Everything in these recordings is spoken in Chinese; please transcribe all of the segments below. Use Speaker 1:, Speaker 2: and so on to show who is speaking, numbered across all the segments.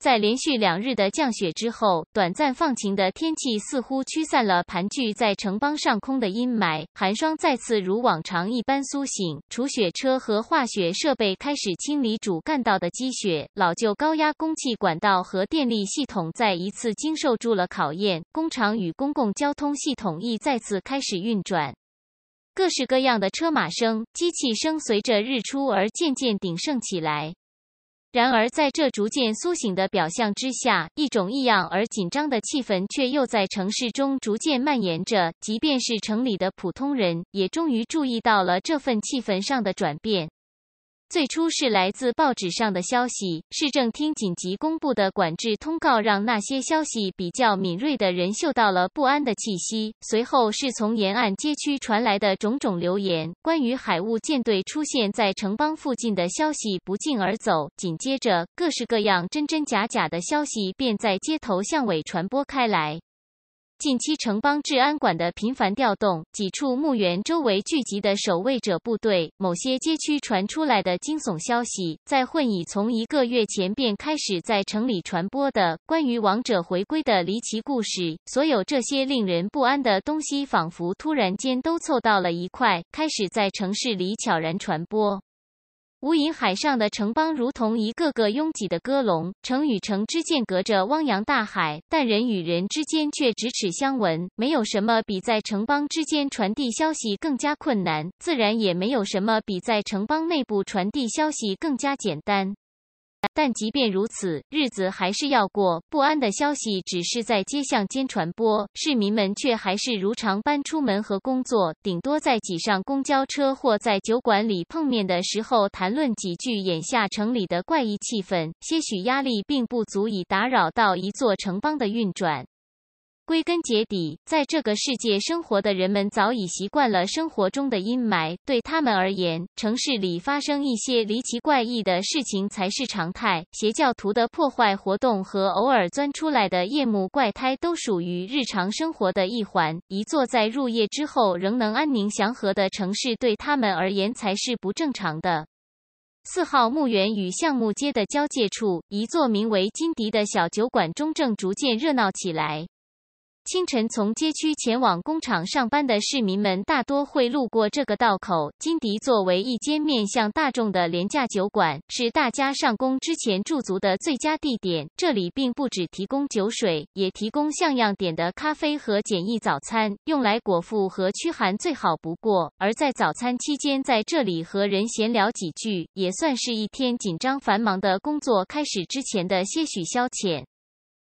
Speaker 1: 在连续两日的降雪之后，短暂放晴的天气似乎驱散了盘踞在城邦上空的阴霾，寒霜再次如往常一般苏醒。除雪车和化雪设备开始清理主干道的积雪，老旧高压供气管道和电力系统再一次经受住了考验，工厂与公共交通系统亦再次开始运转。各式各样的车马声、机器声随着日出而渐渐鼎盛起来。然而，在这逐渐苏醒的表象之下，一种异样而紧张的气氛却又在城市中逐渐蔓延着。即便是城里的普通人，也终于注意到了这份气氛上的转变。最初是来自报纸上的消息，市政厅紧急公布的管制通告让那些消息比较敏锐的人嗅到了不安的气息。随后是从沿岸街区传来的种种流言，关于海雾舰队出现在城邦附近的消息不胫而走。紧接着，各式各样真真假假的消息便在街头巷尾传播开来。近期城邦治安管的频繁调动，几处墓园周围聚集的守卫者部队，某些街区传出来的惊悚消息，在混已从一个月前便开始在城里传播的关于王者回归的离奇故事，所有这些令人不安的东西，仿佛突然间都凑到了一块，开始在城市里悄然传播。无垠海上的城邦，如同一个个拥挤的鸽笼，城与城之间隔着汪洋大海，但人与人之间却咫尺相闻。没有什么比在城邦之间传递消息更加困难，自然也没有什么比在城邦内部传递消息更加简单。但即便如此，日子还是要过。不安的消息只是在街巷间传播，市民们却还是如常般出门和工作，顶多在挤上公交车或在酒馆里碰面的时候谈论几句眼下城里的怪异气氛。些许压力并不足以打扰到一座城邦的运转。归根结底，在这个世界生活的人们早已习惯了生活中的阴霾。对他们而言，城市里发生一些离奇怪异的事情才是常态。邪教徒的破坏活动和偶尔钻出来的夜幕怪胎都属于日常生活的一环。一座在入夜之后仍能安宁祥和的城市，对他们而言才是不正常的。四号墓园与橡木街的交界处，一座名为金迪的小酒馆中正逐渐热闹起来。清晨从街区前往工厂上班的市民们，大多会路过这个道口。金迪作为一间面向大众的廉价酒馆，是大家上工之前驻足的最佳地点。这里并不只提供酒水，也提供像样点的咖啡和简易早餐，用来果腹和驱寒最好不过。而在早餐期间，在这里和人闲聊几句，也算是一天紧张繁忙的工作开始之前的些许消遣。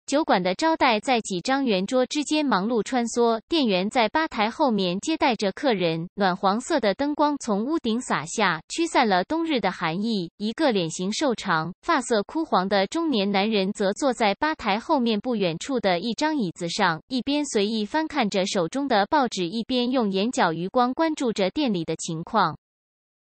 Speaker 1: 酒馆的招待在几张圆桌之间忙碌穿梭，店员在吧台后面接待着客人。暖黄色的灯光从屋顶洒下，驱散了冬日的寒意。一个脸型瘦长、发色枯黄的中年男人则坐在吧台后面不远处的一张椅子上，一边随意翻看着手中的报纸，一边用眼角余光关注着店里的情况。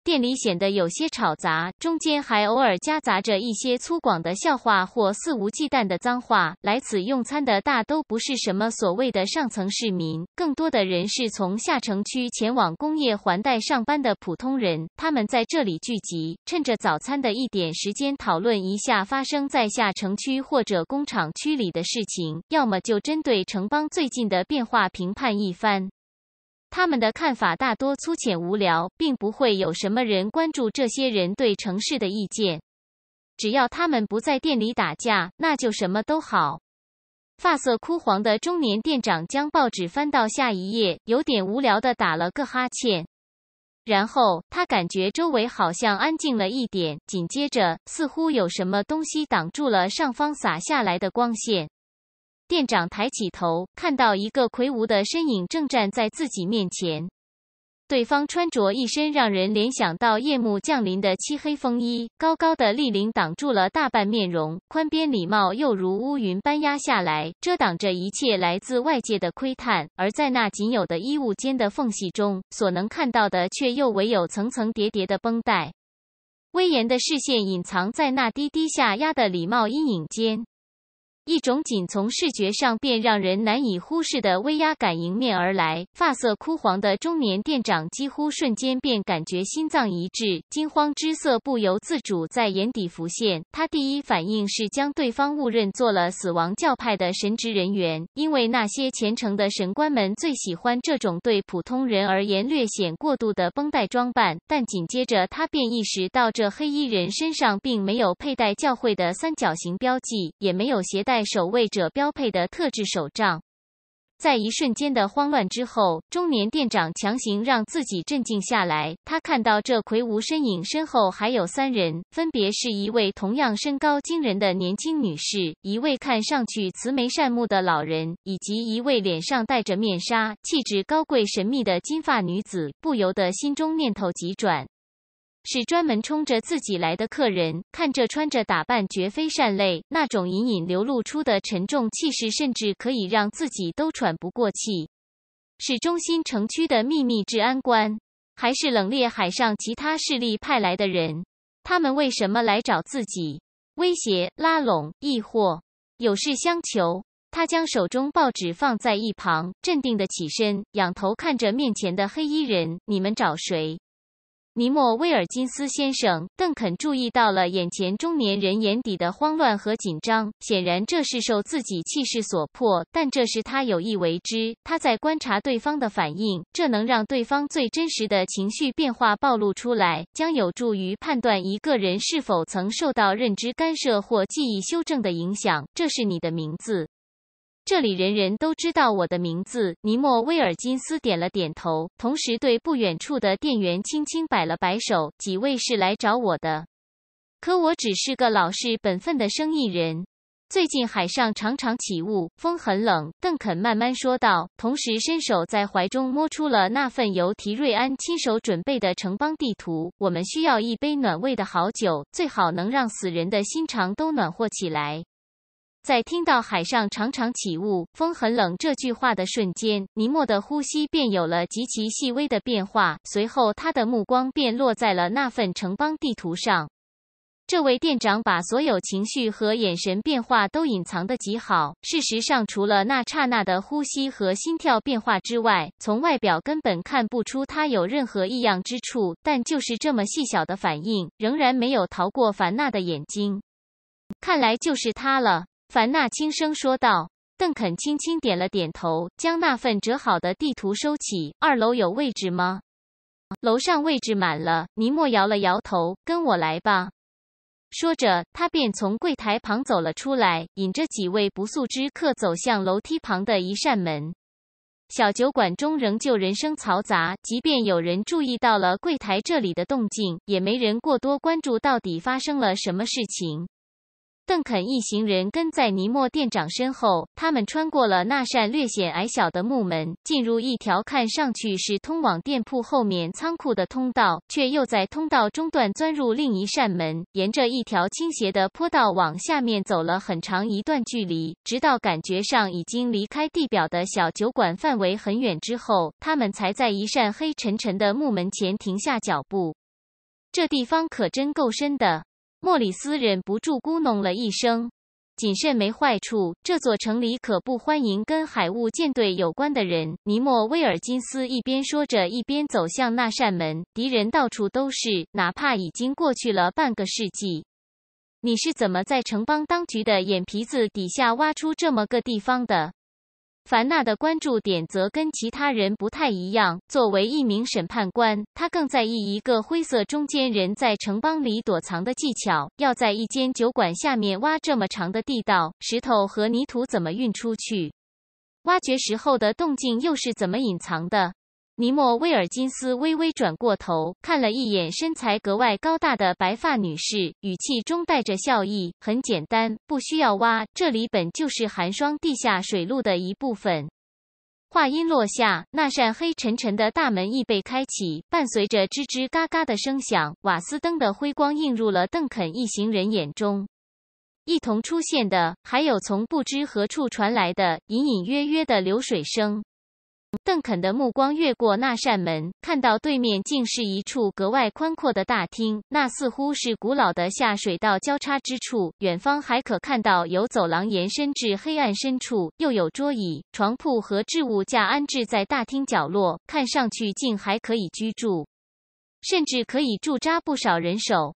Speaker 1: 店里显得有些吵杂，中间还偶尔夹杂着一些粗犷的笑话或肆无忌惮的脏话。来此用餐的大都不是什么所谓的上层市民，更多的人是从下城区前往工业环带上班的普通人。他们在这里聚集，趁着早餐的一点时间，讨论一下发生在下城区或者工厂区里的事情，要么就针对城邦最近的变化评判一番。他们的看法大多粗浅无聊，并不会有什么人关注这些人对城市的意见。只要他们不在店里打架，那就什么都好。发色枯黄的中年店长将报纸翻到下一页，有点无聊的打了个哈欠，然后他感觉周围好像安静了一点，紧接着似乎有什么东西挡住了上方洒下来的光线。店长抬起头，看到一个魁梧的身影正站在自己面前。对方穿着一身让人联想到夜幕降临的漆黑风衣，高高的立领挡住了大半面容，宽边礼帽又如乌云般压下来，遮挡着一切来自外界的窥探。而在那仅有的衣物间的缝隙中，所能看到的却又唯有层层叠叠的绷带。威严的视线隐藏在那低低下压的礼帽阴影间。一种仅从视觉上便让人难以忽视的威压感迎面而来，发色枯黄的中年店长几乎瞬间便感觉心脏一滞，惊慌之色不由自主在眼底浮现。他第一反应是将对方误认做了死亡教派的神职人员，因为那些虔诚的神官们最喜欢这种对普通人而言略显过度的绷带装扮。但紧接着他便意识到，这黑衣人身上并没有佩戴教会的三角形标记，也没有携带。在守卫者标配的特制手杖，在一瞬间的慌乱之后，中年店长强行让自己镇静下来。他看到这魁梧身影身后还有三人，分别是一位同样身高惊人的年轻女士，一位看上去慈眉善目的老人，以及一位脸上戴着面纱、气质高贵神秘的金发女子，不由得心中念头急转。是专门冲着自己来的客人，看着穿着打扮，绝非善类。那种隐隐流露出的沉重气势，甚至可以让自己都喘不过气。是中心城区的秘密治安官，还是冷冽海上其他势力派来的人？他们为什么来找自己？威胁、拉拢，亦或有事相求？他将手中报纸放在一旁，镇定的起身，仰头看着面前的黑衣人：“你们找谁？”尼莫威尔金斯先生，邓肯注意到了眼前中年人眼底的慌乱和紧张，显然这是受自己气势所迫，但这是他有意为之。他在观察对方的反应，这能让对方最真实的情绪变化暴露出来，将有助于判断一个人是否曾受到认知干涉或记忆修正的影响。这是你的名字。这里人人都知道我的名字。尼莫威尔金斯点了点头，同时对不远处的店员轻轻摆了摆手。几位是来找我的，可我只是个老实本分的生意人。最近海上常常起雾，风很冷。邓肯慢慢说道，同时伸手在怀中摸出了那份由提瑞安亲手准备的城邦地图。我们需要一杯暖胃的好酒，最好能让死人的心肠都暖和起来。在听到“海上常常起雾，风很冷”这句话的瞬间，尼莫的呼吸便有了极其细微的变化。随后，他的目光便落在了那份城邦地图上。这位店长把所有情绪和眼神变化都隐藏得极好。事实上，除了那刹那的呼吸和心跳变化之外，从外表根本看不出他有任何异样之处。但就是这么细小的反应，仍然没有逃过凡纳的眼睛。看来就是他了。凡娜轻声说道，邓肯轻轻点了点头，将那份折好的地图收起。二楼有位置吗？楼上位置满了。尼莫摇了摇头，跟我来吧。说着，他便从柜台旁走了出来，引着几位不速之客走向楼梯旁的一扇门。小酒馆中仍旧人声嘈杂，即便有人注意到了柜台这里的动静，也没人过多关注到底发生了什么事情。邓肯一行人跟在尼莫店长身后，他们穿过了那扇略显矮小的木门，进入一条看上去是通往店铺后面仓库的通道，却又在通道中段钻入另一扇门，沿着一条倾斜的坡道往下面走了很长一段距离，直到感觉上已经离开地表的小酒馆范围很远之后，他们才在一扇黑沉沉的木门前停下脚步。这地方可真够深的。莫里斯忍不住咕哝了一声：“谨慎没坏处，这座城里可不欢迎跟海雾舰队有关的人。”尼莫威尔金斯一边说着，一边走向那扇门。敌人到处都是，哪怕已经过去了半个世纪，你是怎么在城邦当局的眼皮子底下挖出这么个地方的？凡娜的关注点则跟其他人不太一样。作为一名审判官，他更在意一个灰色中间人在城邦里躲藏的技巧。要在一间酒馆下面挖这么长的地道，石头和泥土怎么运出去？挖掘时候的动静又是怎么隐藏的？尼莫威尔金斯微微转过头，看了一眼身材格外高大的白发女士，语气中带着笑意：“很简单，不需要挖，这里本就是寒霜地下水路的一部分。”话音落下，那扇黑沉沉的大门亦被开启，伴随着吱吱嘎嘎的声响，瓦斯灯的辉光映入了邓肯一行人眼中。一同出现的，还有从不知何处传来的隐隐约约的流水声。邓肯的目光越过那扇门，看到对面竟是一处格外宽阔的大厅。那似乎是古老的下水道交叉之处，远方还可看到由走廊延伸至黑暗深处，又有桌椅、床铺和置物架安置在大厅角落，看上去竟还可以居住，甚至可以驻扎不少人手。